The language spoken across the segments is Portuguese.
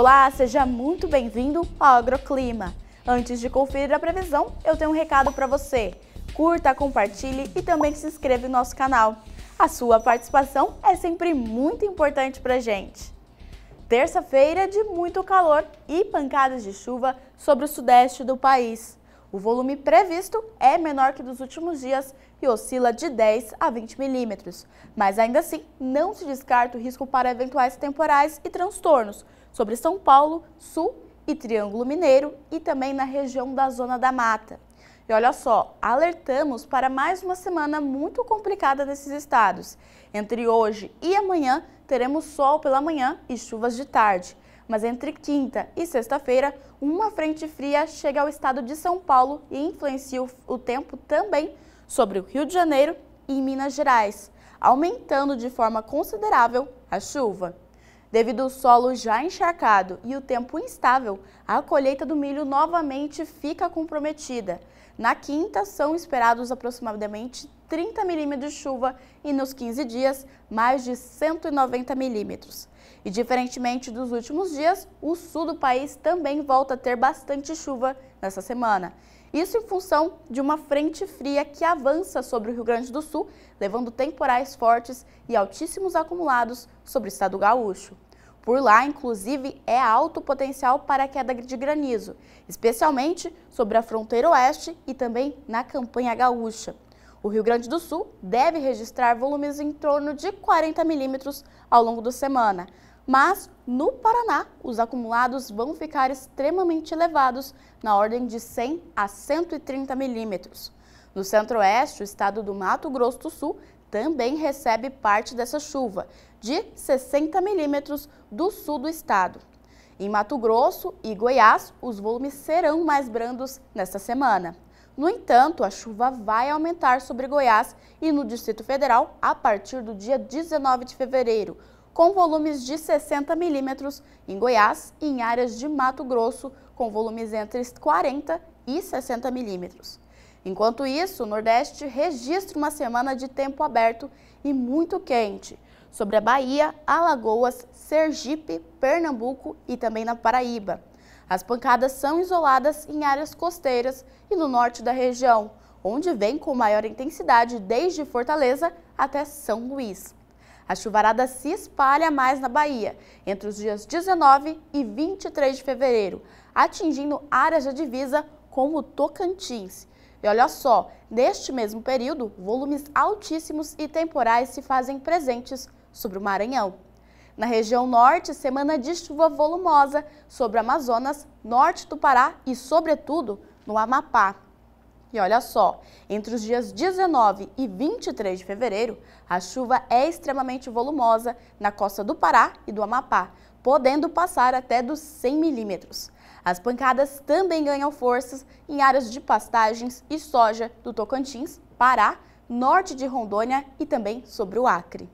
Olá, seja muito bem-vindo ao Agroclima. Antes de conferir a previsão, eu tenho um recado para você. Curta, compartilhe e também se inscreva no nosso canal. A sua participação é sempre muito importante para gente. Terça-feira de muito calor e pancadas de chuva sobre o sudeste do país. O volume previsto é menor que dos últimos dias e oscila de 10 a 20 milímetros. Mas ainda assim, não se descarta o risco para eventuais temporais e transtornos sobre São Paulo, Sul e Triângulo Mineiro e também na região da Zona da Mata. E olha só, alertamos para mais uma semana muito complicada nesses estados. Entre hoje e amanhã, teremos sol pela manhã e chuvas de tarde mas entre quinta e sexta-feira, uma frente fria chega ao estado de São Paulo e influencia o tempo também sobre o Rio de Janeiro e Minas Gerais, aumentando de forma considerável a chuva. Devido ao solo já encharcado e o tempo instável, a colheita do milho novamente fica comprometida. Na quinta, são esperados aproximadamente 30 milímetros de chuva e nos 15 dias, mais de 190 milímetros. E diferentemente dos últimos dias, o sul do país também volta a ter bastante chuva nessa semana. Isso em função de uma frente fria que avança sobre o Rio Grande do Sul, levando temporais fortes e altíssimos acumulados sobre o estado gaúcho. Por lá, inclusive, é alto potencial para queda de granizo, especialmente sobre a fronteira oeste e também na campanha gaúcha. O Rio Grande do Sul deve registrar volumes em torno de 40 milímetros ao longo da semana. Mas no Paraná, os acumulados vão ficar extremamente elevados, na ordem de 100 a 130 milímetros. No centro-oeste, o estado do Mato Grosso do Sul também recebe parte dessa chuva, de 60 milímetros do sul do estado. Em Mato Grosso e Goiás, os volumes serão mais brandos nesta semana. No entanto, a chuva vai aumentar sobre Goiás e no Distrito Federal a partir do dia 19 de fevereiro, com volumes de 60 milímetros em Goiás e em áreas de Mato Grosso, com volumes entre 40 e 60 milímetros. Enquanto isso, o Nordeste registra uma semana de tempo aberto e muito quente, sobre a Bahia, Alagoas, Sergipe, Pernambuco e também na Paraíba. As pancadas são isoladas em áreas costeiras e no norte da região, onde vem com maior intensidade desde Fortaleza até São Luís. A chuvarada se espalha mais na Bahia, entre os dias 19 e 23 de fevereiro, atingindo áreas da divisa como Tocantins. E olha só, neste mesmo período, volumes altíssimos e temporais se fazem presentes sobre o Maranhão. Na região norte, semana de chuva volumosa sobre o Amazonas, norte do Pará e, sobretudo, no Amapá. E olha só, entre os dias 19 e 23 de fevereiro, a chuva é extremamente volumosa na costa do Pará e do Amapá, podendo passar até dos 100 milímetros. As pancadas também ganham forças em áreas de pastagens e soja do Tocantins, Pará, norte de Rondônia e também sobre o Acre.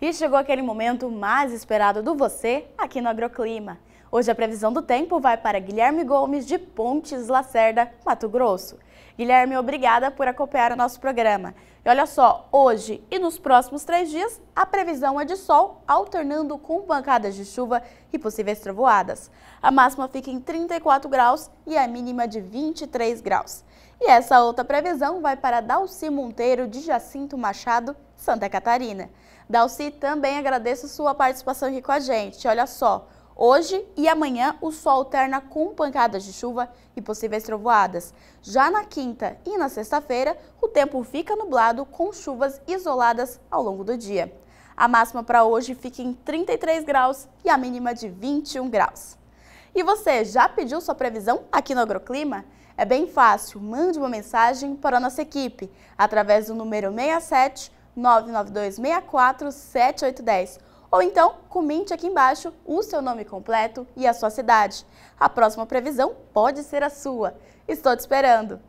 E chegou aquele momento mais esperado do você aqui no Agroclima. Hoje a previsão do tempo vai para Guilherme Gomes de Pontes Lacerda, Mato Grosso. Guilherme, obrigada por acompanhar o nosso programa. E olha só, hoje e nos próximos três dias, a previsão é de sol, alternando com pancadas de chuva e possíveis trovoadas. A máxima fica em 34 graus e a mínima de 23 graus. E essa outra previsão vai para Dalci Monteiro de Jacinto Machado, Santa Catarina. Dalci, também agradeço sua participação aqui com a gente. Olha só, Hoje e amanhã o sol alterna com pancadas de chuva e possíveis trovoadas. Já na quinta e na sexta-feira, o tempo fica nublado com chuvas isoladas ao longo do dia. A máxima para hoje fica em 33 graus e a mínima de 21 graus. E você já pediu sua previsão aqui no Agroclima? É bem fácil, mande uma mensagem para a nossa equipe através do número 67 992-64-7810. ou então comente aqui embaixo o seu nome completo e a sua cidade. A próxima previsão pode ser a sua. Estou te esperando!